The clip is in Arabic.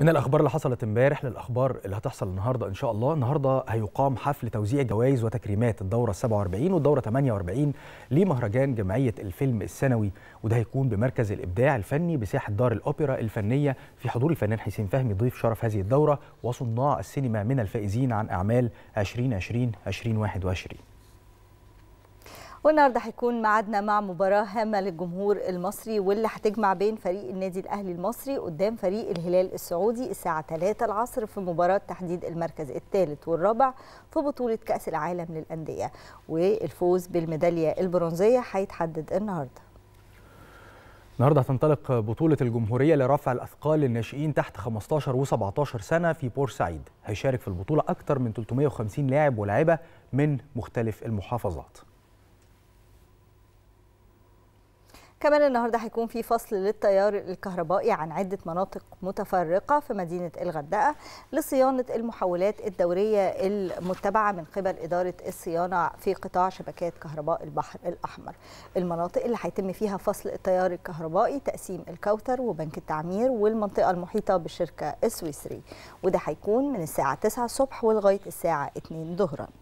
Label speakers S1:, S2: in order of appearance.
S1: من الاخبار اللي حصلت امبارح للاخبار اللي هتحصل النهارده ان شاء الله النهارده هيقام حفل توزيع جوائز وتكريمات الدوره 47 والدوره 48 لمهرجان جمعيه الفيلم السنوي وده هيكون بمركز الابداع الفني بساحه دار الاوبرا الفنيه في حضور الفنان حسين فهمي ضيف شرف هذه الدوره وصناع السينما من الفائزين عن اعمال 2020 2021
S2: والنهارده هيكون ميعادنا مع مباراه هامه للجمهور المصري واللي هتجمع بين فريق النادي الاهلي المصري قدام فريق الهلال السعودي الساعه 3 العصر في مباراه تحديد المركز الثالث والرابع في بطوله كاس العالم للانديه والفوز بالميداليه البرونزيه هيتحدد النهارده
S1: النهارده هتنطلق بطولة الجمهورية لرفع الأثقال للناشئين تحت 15 و17 سنة في بورسعيد، هيشارك في البطولة أكثر من 350 لاعب ولاعبة من مختلف المحافظات.
S2: كمان النهارده هيكون في فصل للتيار الكهربائي عن عده مناطق متفرقه في مدينه الغردقه لصيانه المحولات الدوريه المتبعه من قبل اداره الصيانه في قطاع شبكات كهرباء البحر الاحمر. المناطق اللي هيتم فيها فصل التيار الكهربائي تقسيم الكوثر وبنك التعمير والمنطقه المحيطه بالشركه السويسري وده هيكون من الساعه 9 الصبح ولغايه الساعه 2 ظهرا.